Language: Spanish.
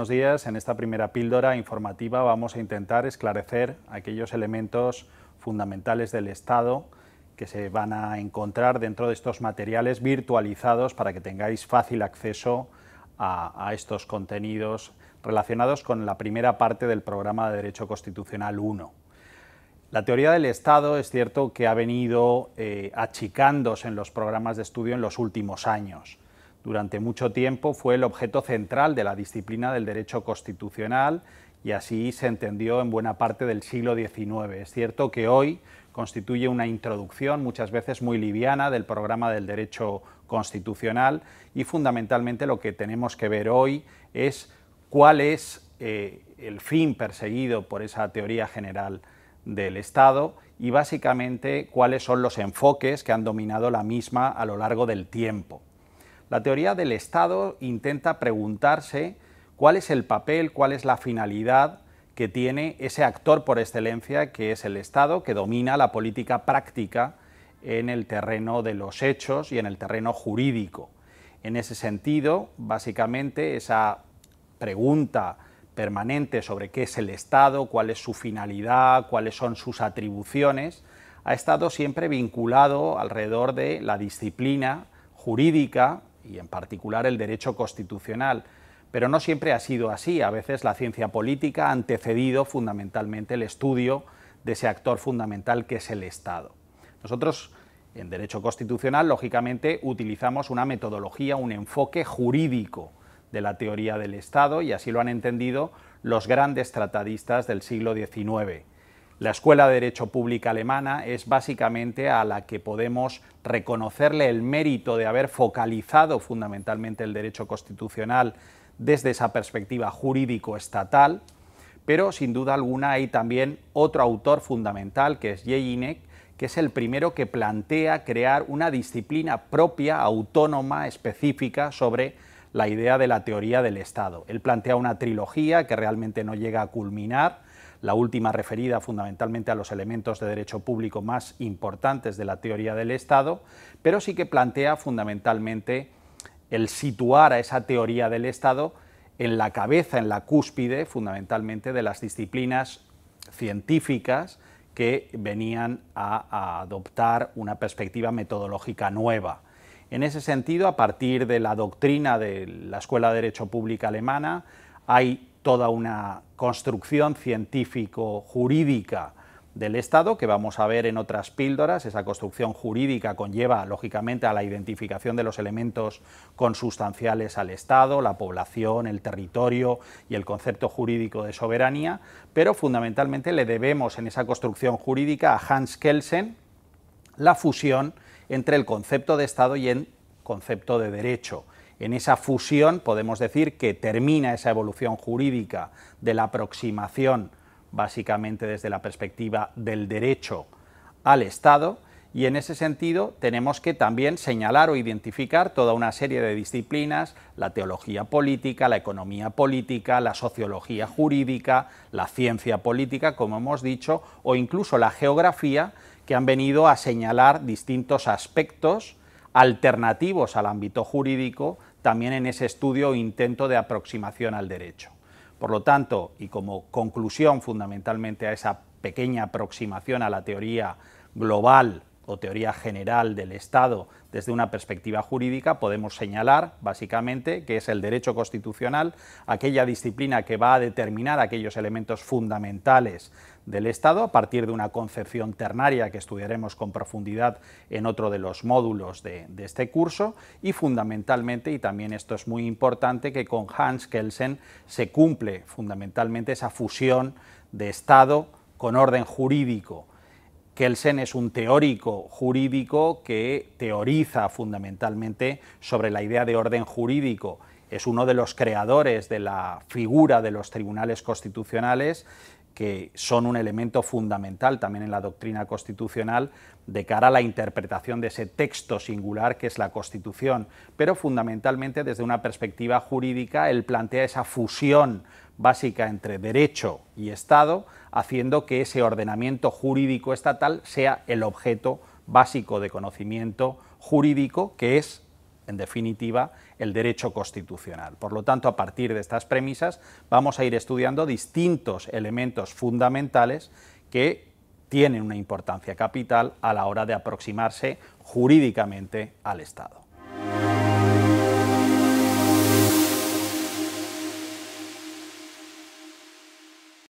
buenos días. En esta primera píldora informativa vamos a intentar esclarecer aquellos elementos fundamentales del Estado que se van a encontrar dentro de estos materiales virtualizados para que tengáis fácil acceso a, estos contenidos relacionados con la primera parte del programa de Derecho Constitucional 1. La teoría del Estado es cierto que ha venido eh, achicándose en los programas de estudio en los últimos años durante mucho tiempo fue el objeto central de la disciplina del derecho constitucional y así se entendió en buena parte del siglo XIX. Es cierto que hoy constituye una introducción muchas veces muy liviana del programa del derecho constitucional y fundamentalmente lo que tenemos que ver hoy es cuál es eh, el fin perseguido por esa teoría general del Estado y básicamente cuáles son los enfoques que han dominado la misma a lo largo del tiempo. La teoría del Estado intenta preguntarse cuál es el papel, cuál es la finalidad que tiene ese actor por excelencia que es el Estado, que domina la política práctica en el terreno de los hechos y en el terreno jurídico. En ese sentido, básicamente, esa pregunta permanente sobre qué es el Estado, cuál es su finalidad, cuáles son sus atribuciones, ha estado siempre vinculado alrededor de la disciplina jurídica y en particular el derecho constitucional. Pero no siempre ha sido así. A veces la ciencia política ha antecedido fundamentalmente el estudio de ese actor fundamental que es el Estado. Nosotros, en derecho constitucional, lógicamente, utilizamos una metodología, un enfoque jurídico de la teoría del Estado y así lo han entendido los grandes tratadistas del siglo XIX, la Escuela de Derecho Público Alemana es básicamente a la que podemos reconocerle el mérito de haber focalizado fundamentalmente el derecho constitucional desde esa perspectiva jurídico-estatal, pero sin duda alguna hay también otro autor fundamental que es Jeyinek que es el primero que plantea crear una disciplina propia, autónoma, específica sobre la idea de la teoría del Estado. Él plantea una trilogía que realmente no llega a culminar, la última referida fundamentalmente a los elementos de derecho público más importantes de la teoría del Estado, pero sí que plantea fundamentalmente el situar a esa teoría del Estado en la cabeza, en la cúspide fundamentalmente de las disciplinas científicas que venían a, adoptar una perspectiva metodológica nueva. En ese sentido, a partir de la doctrina de la Escuela de Derecho Público Alemana, hay toda una construcción científico-jurídica del Estado, que vamos a ver en otras píldoras. Esa construcción jurídica conlleva, lógicamente, a la identificación de los elementos consustanciales al Estado, la población, el territorio y el concepto jurídico de soberanía, pero fundamentalmente le debemos en esa construcción jurídica a Hans Kelsen la fusión entre el concepto de Estado y el concepto de derecho en esa fusión podemos decir que termina esa evolución jurídica de la aproximación básicamente desde la perspectiva del derecho al Estado y en ese sentido tenemos que también señalar o identificar toda una serie de disciplinas, la teología política, la economía política, la sociología jurídica, la ciencia política, como hemos dicho, o incluso la geografía, que han venido a señalar distintos aspectos alternativos al ámbito jurídico también en ese estudio intento de aproximación al derecho. Por lo tanto, y como conclusión fundamentalmente a esa pequeña aproximación a la teoría global o teoría general del Estado desde una perspectiva jurídica, podemos señalar básicamente que es el derecho constitucional aquella disciplina que va a determinar aquellos elementos fundamentales del Estado a partir de una concepción ternaria que estudiaremos con profundidad en otro de los módulos de, de este curso y fundamentalmente, y también esto es muy importante, que con Hans Kelsen se cumple fundamentalmente esa fusión de Estado con orden jurídico Kelsen es un teórico jurídico que teoriza fundamentalmente sobre la idea de orden jurídico. Es uno de los creadores de la figura de los tribunales constitucionales que son un elemento fundamental también en la doctrina constitucional de cara a la interpretación de ese texto singular que es la Constitución, pero fundamentalmente desde una perspectiva jurídica él plantea esa fusión básica entre derecho y Estado haciendo que ese ordenamiento jurídico estatal sea el objeto básico de conocimiento jurídico que es, en definitiva, el derecho constitucional. Por lo tanto, a partir de estas premisas vamos a ir estudiando distintos elementos fundamentales que tienen una importancia capital a la hora de aproximarse jurídicamente al Estado.